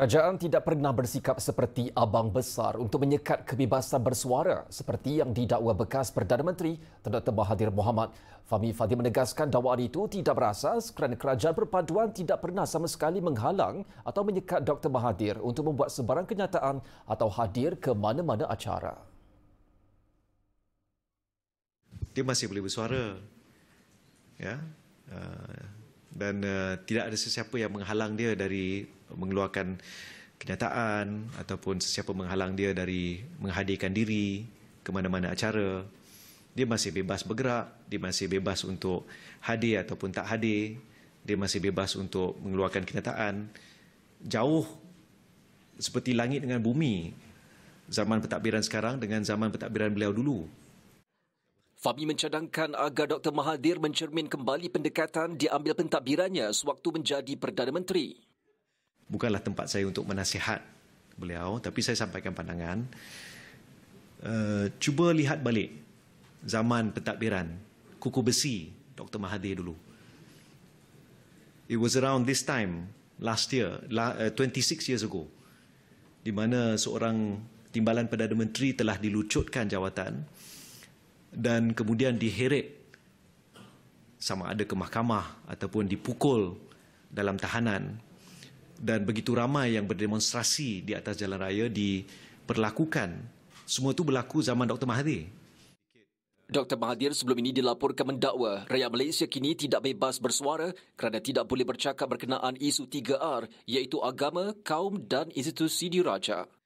Kerajaan tidak pernah bersikap seperti abang besar untuk menyekat kebebasan bersuara seperti yang didakwa bekas Perdana Menteri Tun Dr. Mahathir Mohamad. Fahmi Fadil menegaskan dakwaan itu tidak berasas kerana kerajaan perpaduan tidak pernah sama sekali menghalang atau menyekat Dr. Mahathir untuk membuat sebarang kenyataan atau hadir ke mana-mana acara. Dia masih boleh bersuara. Ya. Uh, dan uh, tidak ada sesiapa yang menghalang dia dari mengeluarkan kenyataan ataupun sesiapa menghalang dia dari menghadirkan diri ke mana-mana acara. Dia masih bebas bergerak, dia masih bebas untuk hadir ataupun tak hadir, dia masih bebas untuk mengeluarkan kenyataan jauh seperti langit dengan bumi zaman pentadbiran sekarang dengan zaman pentadbiran beliau dulu. Fahmi mencadangkan agar Dr. Mahathir mencermin kembali pendekatan diambil pentadbirannya sewaktu menjadi Perdana Menteri. Bukanlah tempat saya untuk menasihat beliau, tapi saya sampaikan pandangan. Uh, cuba lihat balik zaman pentadbiran kuku besi Dr. Mahathir dulu. It was around this time last year, 26 eh, years ago, di mana seorang timbalan Perdana Menteri telah dilucutkan jawatan dan kemudian diheret sama ada ke mahkamah ataupun dipukul dalam tahanan dan begitu ramai yang berdemonstrasi di atas jalan raya diperlakukan. Semua itu berlaku zaman Dr. Mahathir. Dr. Mahathir sebelum ini dilaporkan mendakwa rakyat Malaysia kini tidak bebas bersuara kerana tidak boleh bercakap berkenaan isu 3R iaitu agama, kaum dan institusi diraja.